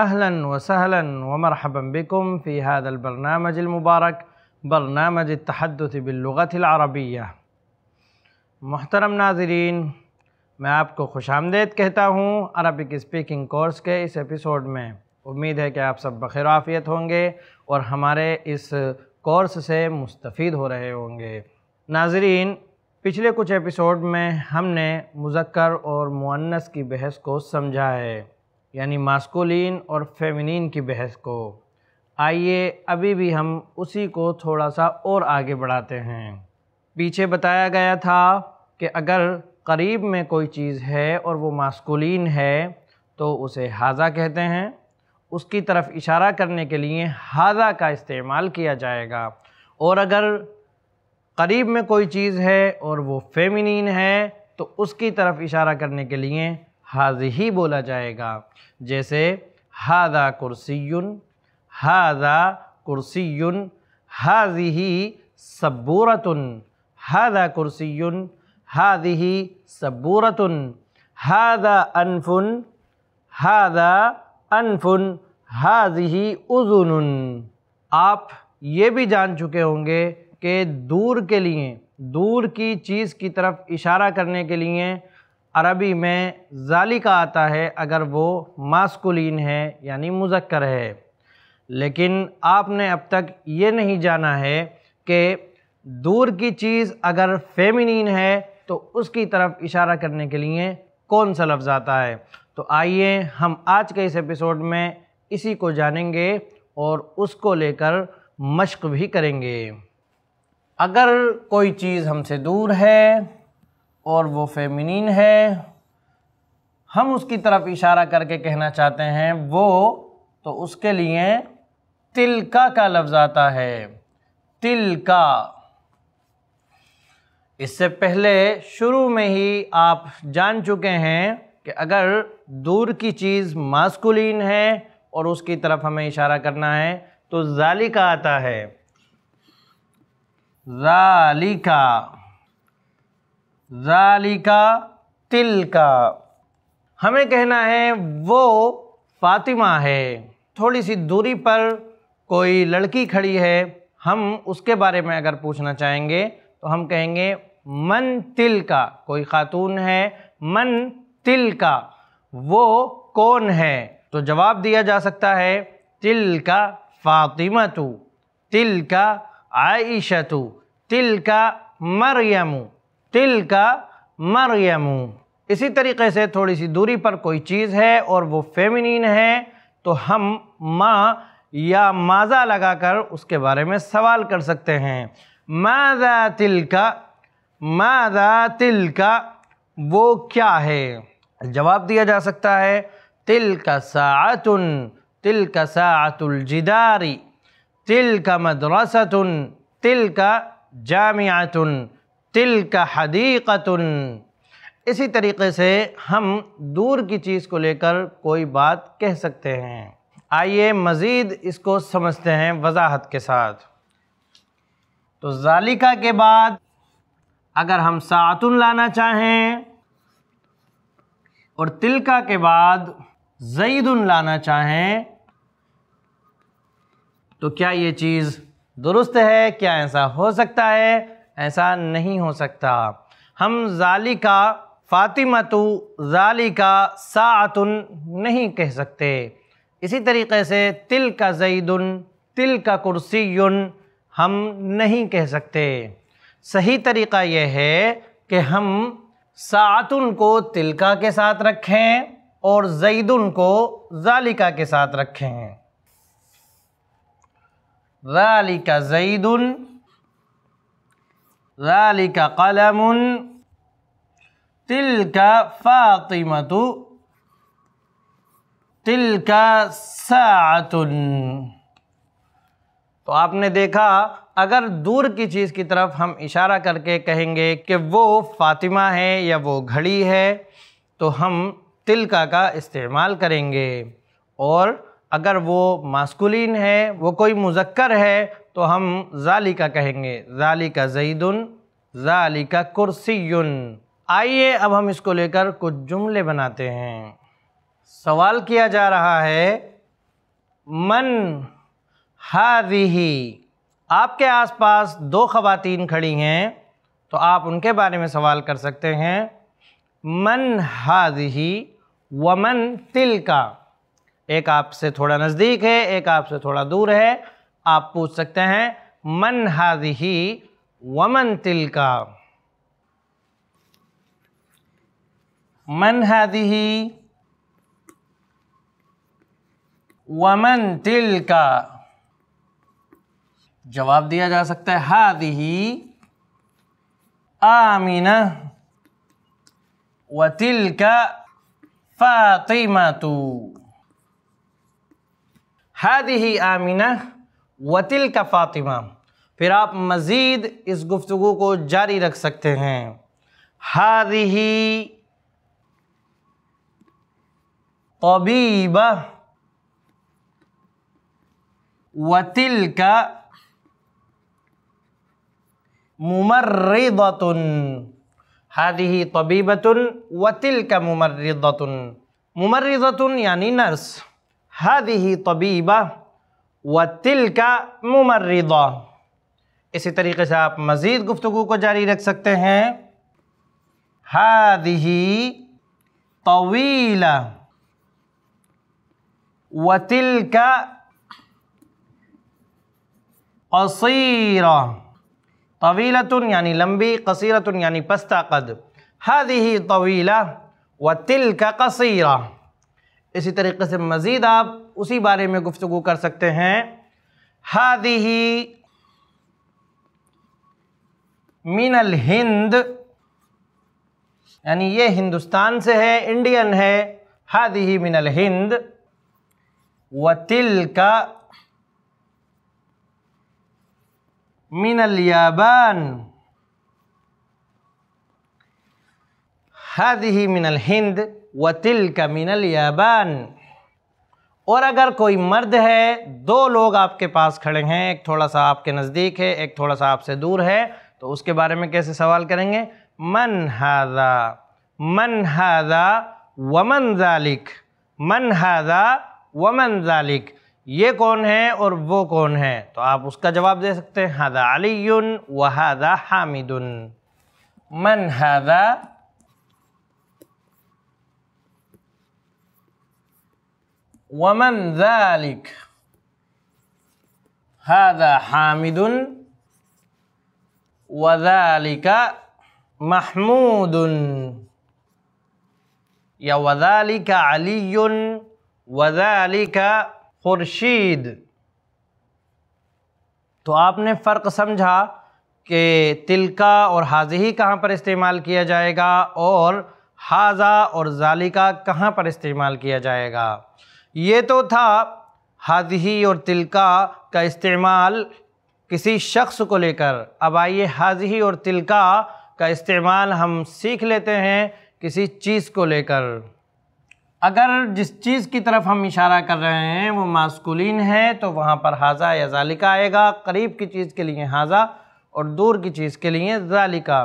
अहलन وسهلا ومرحبا بكم في هذا البرنامج المبارك برنامج التحدث باللغه العربيه मोहतरम नाजरीन मैं आपको खुश आमदेद कहता हूँ अरबिक स्पीकिंग कोर्स के इस एपिसोड में उम्मीद है कि आप सब आफ़ियत होंगे और हमारे इस कोर्स से मुस्तफ़ हो रहे होंगे नाजरीन पिछले कुछ एपिसोड में हमने मुजक्कर और मुअन्नस की बहस को समझा है यानी मास्कुलिन और फेमिनिन की बहस को आइए अभी भी हम उसी को थोड़ा सा और आगे बढ़ाते हैं पीछे बताया गया था कि अगर करीब में कोई चीज़ है और वो मास्कुलिन है तो उसे हाजा कहते हैं उसकी तरफ इशारा करने के लिए हाजा का इस्तेमाल किया जाएगा और अगर करीब में कोई चीज़ है और वो फेमिनिन है तो उसकी तरफ इशारा करने के लिए हाज ही बोला जाएगा जैसे हादा कुर्सीन हादा कुर्सीन हाजही सबूरतन हादा कुर्सीन हाजही सबूरतन हादा अनफुन हादा अनफुन ही उजुन आप ये भी जान चुके होंगे कि दूर के लिए दूर की चीज़ की तरफ इशारा करने के लिए अरबी में जाली का आता है अगर वो मास्कुलिन है यानी मुजक्कर है लेकिन आपने अब तक ये नहीं जाना है कि दूर की चीज़ अगर फेमिनिन है तो उसकी तरफ इशारा करने के लिए कौन सा लफ्ज़ आता है तो आइए हम आज के इस एपिसोड में इसी को जानेंगे और उसको लेकर मश्क भी करेंगे अगर कोई चीज़ हमसे दूर है और वो फेमिनिन है हम उसकी तरफ इशारा करके कहना चाहते हैं वो तो उसके लिए तिलका का लफ्ज़ आता है तिलका इससे पहले शुरू में ही आप जान चुके हैं कि अगर दूर की चीज़ मास्कुलिन है और उसकी तरफ हमें इशारा करना है तो जालिका आता है जालिका जालिका तिल का हमें कहना है वो फातिमा है थोड़ी सी दूरी पर कोई लड़की खड़ी है हम उसके बारे में अगर पूछना चाहेंगे तो हम कहेंगे मन तिल का कोई खातून है मन तिल का वो कौन है तो जवाब दिया जा सकता है तिल का फातिमा तू तिल का आयशा तू तिल का मरियमू तिल का मरियम इसी तरीके से थोड़ी सी दूरी पर कोई चीज़ है और वो फेमिनिन है तो हम माँ या माजा लगाकर उसके बारे में सवाल कर सकते हैं मादा तिल का मादा तिल का वो क्या है जवाब दिया जा सकता है तिल का सातुन तिल का जिदारी तिल का मदरसतुन तिल का जामियातुन तिल का हदीक़तन इसी तरीके से हम दूर की चीज़ को लेकर कोई बात कह सकते हैं आइए मज़ीद इसको समझते हैं वजाहत के साथ तो जालिका के बाद अगर हम सातुन लाना चाहें और तिलका के बाद जईदन लाना चाहें तो क्या ये चीज़ दुरुस्त है क्या ऐसा हो सकता है ऐसा नहीं हो सकता हम ज़ालिका फ़ातिमतु ज़ालिका सातुन नहीं कह सकते इसी तरीके से तिल का जईदन तिल का कुर्सीन हम नहीं कह सकते सही तरीका यह है कि हम सातुन को तिलका के साथ रखें और जईदन को जालिका के साथ रखें जालिका जईदन ذलिक कलम तिलक फ़ातिमत तिलक सातुन तो आपने देखा अगर दूर की चीज़ की तरफ हम इशारा करके कहेंगे कि वो फ़ातिमा है या वो घड़ी है तो हम तिलका का इस्तेमाल करेंगे और अगर वो मास्कुलिन है वो कोई मुजक्कर है तो हम जालिका कहेंगे जालिका जईदन जालिका कुर्सीन आइए अब हम इसको लेकर कुछ जुमले बनाते हैं सवाल किया जा रहा है मन हादिही आपके आसपास दो खवातीन खड़ी हैं तो आप उनके बारे में सवाल कर सकते हैं मन हादिही व मन तिल का एक आपसे थोड़ा नज़दीक है एक आपसे थोड़ा दूर है आप पूछ सकते हैं मन हाजी वमन तिल का मन हादिही वमन तिल का जवाब दिया जा सकता है हादिही आमीना व तिल का फातिमा तू هذه آمنة वतिल का फ़ातिमा फिर आप मज़ीद इस गुफ्तु को जारी रख सकते हैं हादही तबीबा वतिल का मुमर्रदतुन हादही तबीबतुन वतिल का मुमर्रदतुन मुमर्रदतुन यानी नर्स هذه طبيبة وتلك ممرضة اسی طریقے سے آپ مزید گفتگو کو جاری رکھ سکتے ہیں هذه طويلة وتلك قصيرة طويلة يعني لمبي قصيرة يعني بستا قد هذه طويلة وتلك قصيرة इसी तरीके से मज़ीद आप उसी बारे में गुफ्तु कर सकते हैं हादी मीनल हिंद यानी ये हिंदुस्तान से है इंडियन है हादी मीनल मिनल हिंद व तिल का मीनल याबान हादी मीनल मिनल हिंद वतिल कमिनल याबान और अगर कोई मर्द है दो लोग आपके पास खड़े हैं एक थोड़ा सा आपके नज़दीक है एक थोड़ा सा आपसे दूर है तो उसके बारे में कैसे सवाल करेंगे मन हादा मन हादा वमन जालिक मन हादा वमन जालिक ये कौन है और वो कौन है तो आप उसका जवाब दे सकते हैं हादा अली व हादा हामिदन मन हादा ومن ذلك هذا حامد وذلك محمود يا وذلك अली وذلك खुर्शीद तो आपने फ़र्क समझा कि तिलका और हाजही कहाँ पर इस्तेमाल किया जाएगा और हाजा और जालिका कहाँ पर इस्तेमाल किया जाएगा ये तो था हाजही और तिलका का इस्तेमाल किसी शख्स को लेकर अब आइए हाजही और तिलका का इस्तेमाल हम सीख लेते हैं किसी चीज़ को लेकर अगर जिस चीज़ की तरफ हम इशारा कर रहे हैं वो मास्कुलिन है तो वहाँ पर हाजा या जालिका आएगा करीब की चीज़ के लिए हाजा और दूर की चीज़ के लिए जालिका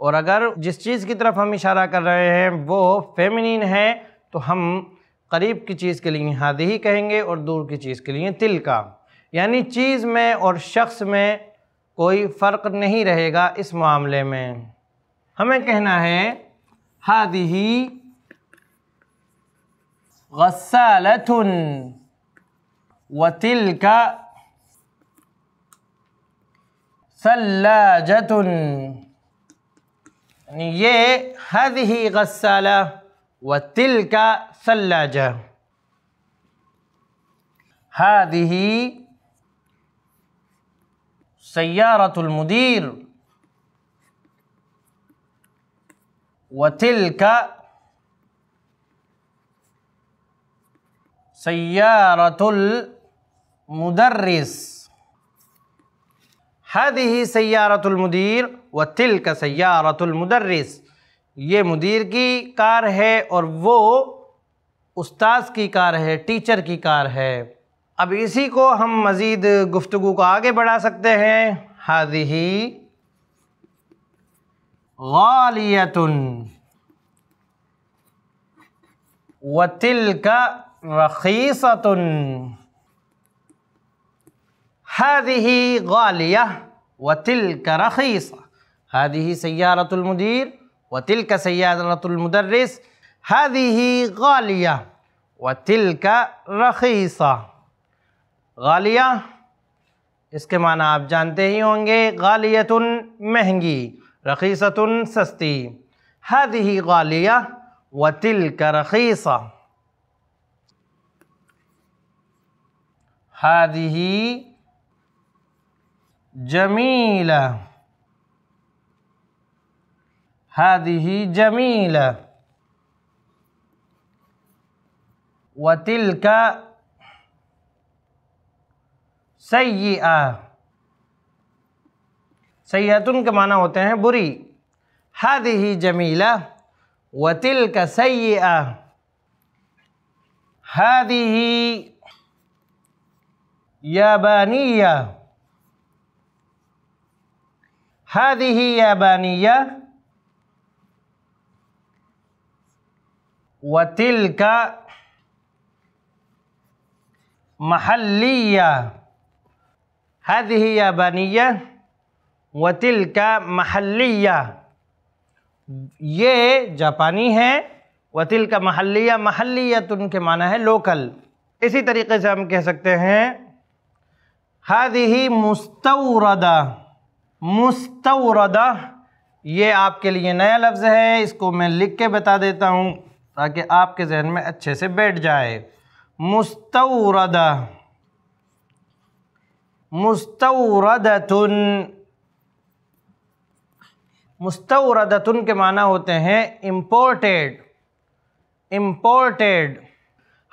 और अगर जिस चीज़ की तरफ हम इशारा कर रहे हैं वो फेमिनिन है तो हम करीब की चीज़ के लिए हादही ही कहेंगे और दूर की चीज़ के लिए तिल का यानी चीज़ में और शख्स में कोई फ़र्क नहीं रहेगा इस मामले में हमें कहना है हादही ही व तिल का ये हद ही गसाला وتلك ثلاجة هذه سيارة المدير وتلك سيارة المدرس هذه سيارة المدير وتلك سيارة المدرس ये मुदीर की कार है और वो उस्ताद की कार है टीचर की कार है अब इसी को हम मज़ीद गुफ्तु को आगे बढ़ा सकते हैं हाजी गालियतन वतिल का रखीसतन हाजी गालिया वतिल का रखीस हाजी सयारतुलमदीर وتلك سيادة المدرس هذه غالية وتلك رخيصة غالية اس کے معنی آپ جانتے ہی ہوں گے غالیت مہنگی رخیصت سستی هذه غالية وتلك رخيصة هذه جميلة هذه جميلة وتلك سيئة سيئة كما معنی ہوتے ہیں هذه جميلة وتلك سيئة هذه يابانية هذه يابانية वतिल का महलिया हद ही या बनिया वतिल का महलिया ये जापानी है वतिल का महलिया महलिया तो उनके माना है लोकल इसी तरीके से हम कह सकते हैं हद ही मुस्तरदा मुस्तरदा ये आपके लिए नया लफ्ज़ है इसको मैं लिख के बता देता हूँ ताकि आपके जहन में अच्छे से बैठ जाए मुस्तरद मुस्तरदतुन मुस्तरदतुन के माना होते हैं इम्पोर्टेड इम्पोर्टेड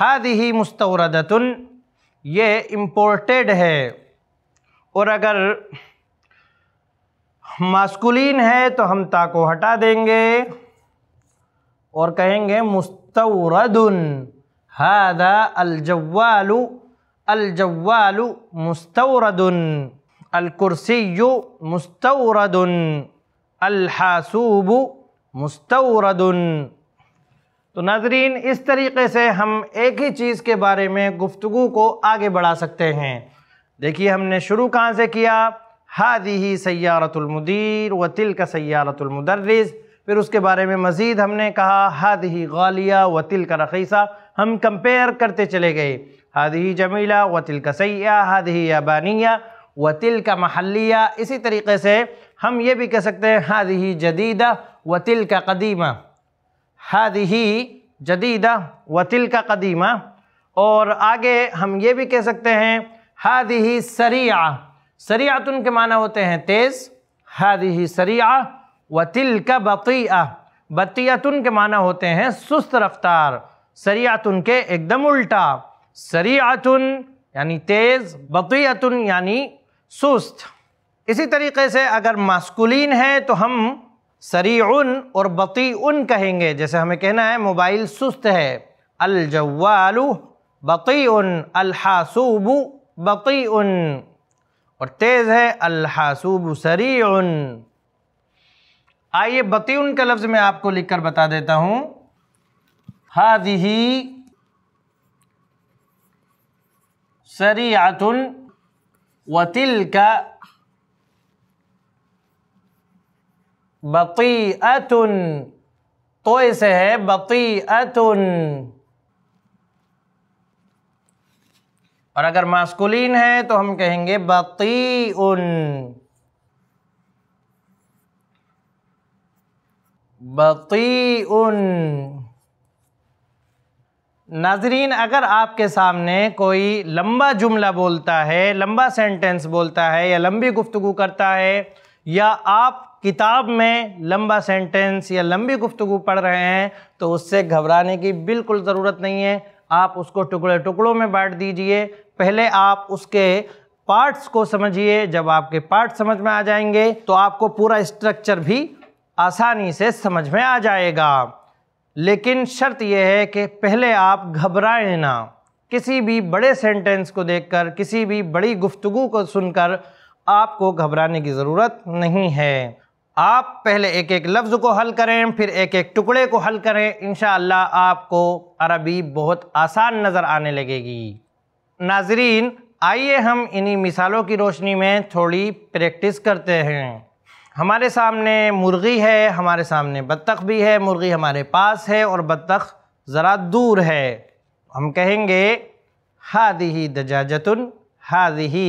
हादी ही मुस्तरदतुन ये इम्पोर्टेड है और अगर मास्कुलिन है तो हम ताको हटा देंगे और कहेंगे मुस्तवरदन हादा अलजवालु अलजवालु मुस्तवरदन अलकुरसी मुस्तवरदन अलहासूब मुस्तवरदन तो नाजरीन इस तरीके से हम एक ही चीज़ के बारे में गुफ्तु को आगे बढ़ा सकते हैं देखिए हमने शुरू कहाँ से किया हादी ही सैारतुलमदीर व तिल का सयारतुलमदर्रज़ फिर उसके बारे में मज़ीद हमने कहा हद ही गालिया व तिल का रखीसा हम कंपेयर करते चले गए हद ही जमीला व तिल का सैया हद ही अबानिया व तिल का महलिया इसी तरीके से हम ये भी कह सकते हैं हद ही जदीदा व तिल का कदीमा हद ही जदीदा व तिल का कदीमा और आगे हम ये भी कह सकते हैं हद ही सरिया सरियातन के माना होते हैं तेज़ हद ही सरिया वतिल का बतिया बतियातुन के माना होते हैं सुस्त रफ्तार सरियातुन के एकदम उल्टा सरियातुन यानी तेज़ बतियातुन यानी सुस्त इसी तरीके से अगर मास्कुलिन है तो हम सरीउन और बतीउन कहेंगे जैसे हमें कहना है मोबाइल सुस्त है अलजवालु बतीउन अलहासूबु बतीउन और तेज़ है अलहासूबु सरीउन आइए बतीउन के लफ्ज़ में आपको लिखकर बता देता हूं हादिही सरियातुन वतिल का बकी अतुन तो ऐसे है बकी अतुन और अगर मास्कुलीन है तो हम कहेंगे बकी उन बती उन नाजरीन अगर आपके सामने कोई लंबा जुमला बोलता है लंबा सेंटेंस बोलता है या लंबी गुफ्तु करता है या आप किताब में लंबा सेंटेंस या लंबी गुफ्तु पढ़ रहे हैं तो उससे घबराने की बिल्कुल ज़रूरत नहीं है आप उसको टुकड़े टुकड़ों में बांट दीजिए पहले आप उसके पार्ट्स को समझिए जब आपके पार्ट समझ में आ जाएंगे तो आपको पूरा स्ट्रक्चर भी आसानी से समझ में आ जाएगा लेकिन शर्त यह है कि पहले आप घबराएं ना किसी भी बड़े सेंटेंस को देखकर किसी भी बड़ी गुफ्तगु को सुनकर आपको घबराने की ज़रूरत नहीं है आप पहले एक एक लफ्ज़ को हल करें फिर एक एक टुकड़े को हल करें इन आपको अरबी बहुत आसान नज़र आने लगेगी नाजरीन आइए हम इन्हीं मिसालों की रोशनी में थोड़ी प्रैक्टिस करते हैं हमारे सामने मुर्गी है हमारे सामने बत्तख भी है मुर्गी हमारे पास है और बत्तख ज़रा दूर है हम कहेंगे हादी ही दजाजतुन हादी ही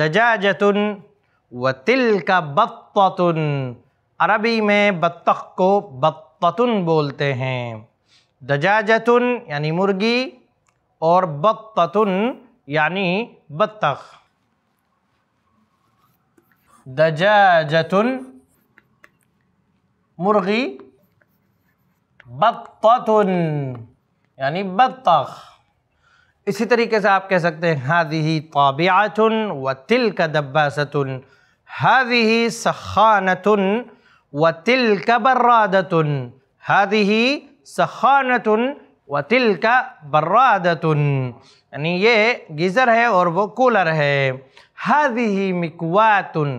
दजाजतुन व तिल का बत्तुन अरबी में बत्तख को बत्तुन बोलते हैं दजाजतुन यानी मुर्गी और बत्तुन यानी बत्तख دجاجة مرغي بطة यानी बदतख इसी तरीके से आप कह सकते हैं हादी ही ताबियातन व तिल का दब्बासतन हादी ही सखानतन व तिल का बर्रादतन हादी ही सखानतन व तिल का बर्रादतन यानी ये गीज़र है और वो कूलर है हादी ही मिकवातन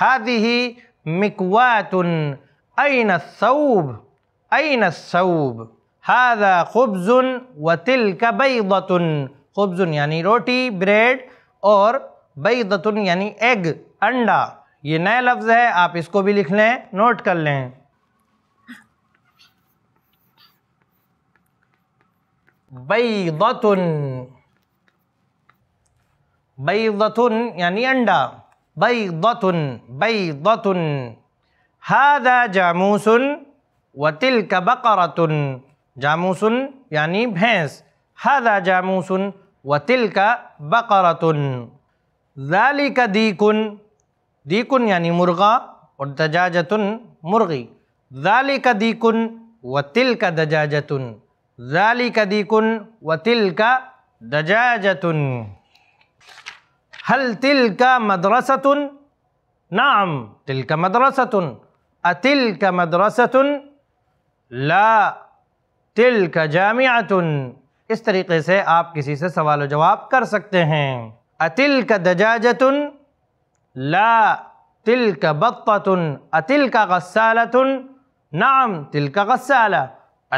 हादी मिकवातुन अन सऊब अन सऊब हादा खुब्जुन व तिल का बईदतुन खुबजुन यानी रोटी ब्रेड और बईदतुन यानी एग अंडा ये नए लफ्ज़ है आप इसको भी लिख लें नोट कर लें बईदतुन बईदतुन यानी अंडा بيضة بيضة هذا جاموس وتلك بقرة جاموس يعني بھینس هذا جاموس وتلك بقرة ذلك ديك ديك يعني مرغى والدجاجة مرغي ذلك ديك وتلك دجاجة ذلك ديك وتلك دجاجة هل تلك مدرسة نعم تلك مدرسة أتلك مدرسة لا تلك جامعة इस तरीके से आप किसी से सवाल व जवाब कर सकते हैं अतिल का दजाजतन ला तिल का बत्तन अतिल का गस्सालतन नाम तिल का गस्साला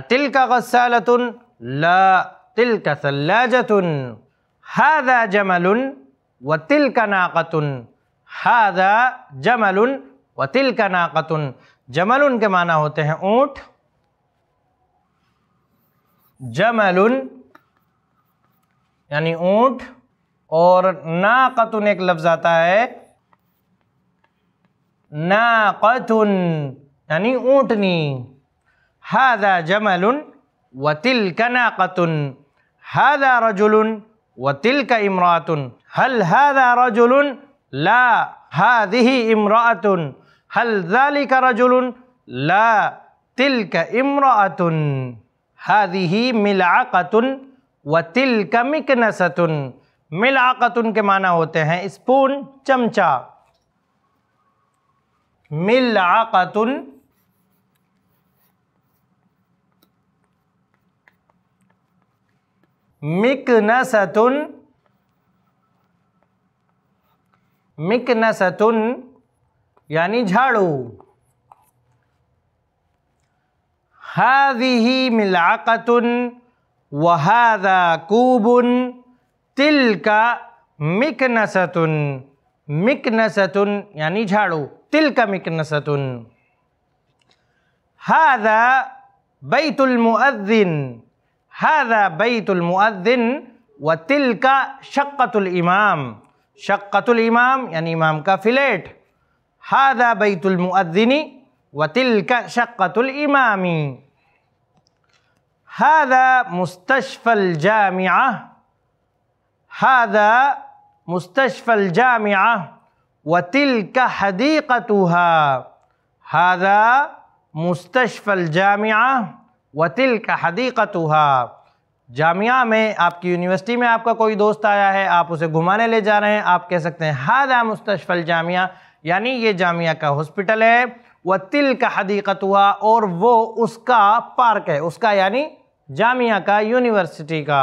अतिल का गस्सालतन ला तिल का सल्लाजतन हादा जमल वतिल का नाकतुन हादा जमल वतिल का नाकतुन जमल के माना होते हैं ऊँट जमल यानी ऊँट और नाकतुन एक लफ्ज़ आता है नाकतुन यानी ऊँटनी हादा जमल वतिल का नाकतुन हादा रजुल وتلك امرأة هل هذا رجل لا هذه امرأة هل ذلك رجل لا تلك امرأة هذه ملعقة وتلك مكنسة ملعقة کے معنی ہوتے ہیں اسپون चमचा ملعقة مكنسة مكنسة يعني جھاڑو هذه ملعقة وهذا كوب تلك مكنسة مكنسة يعني جھاڑو تلك مكنسة هذا بيت المؤذن هذا بيت المؤذن وتلك شقة الإمام شقة الإمام يعني إمام کا هذا بيت المؤذن وتلك شقة الإمام هذا مستشفى الجامعة هذا مستشفى الجامعة وتلك حديقتها هذا مستشفى الجامعة वतिल का हदीक़त जामिया में आपकी यूनिवर्सिटी में आपका कोई दोस्त आया है आप उसे घुमाने ले जा रहे हैं आप कह सकते हैं हादा मुस्तफल जामिया यानी ये जामिया का हॉस्पिटल है व तिल का हदीक़त हुआ और वो उसका पार्क है उसका यानी जामिया का यूनिवर्सिटी का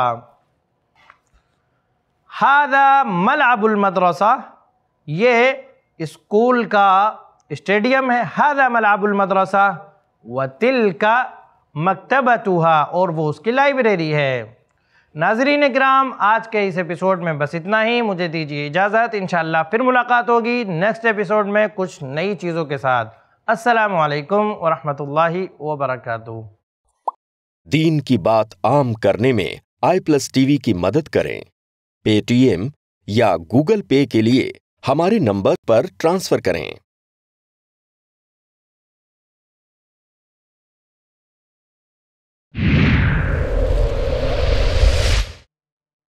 हादा मलाबुलमदरसा ये स्कूल का स्टेडियम है हादा मलाबुलमदरसा व तिल का मकतबतुहा और वो उसकी लाइब्रेरी है नाजरीन कराम आज के इस एपिसोड में बस इतना ही मुझे दीजिए इजाज़त इन फिर मुलाकात होगी नेक्स्ट एपिसोड में कुछ नई चीज़ों के साथ असलकम वरहमल वबरक दीन की बात आम करने में आई प्लस टीवी की मदद करें पेटीएम या गूगल पे के लिए हमारे नंबर पर ट्रांसफ़र करें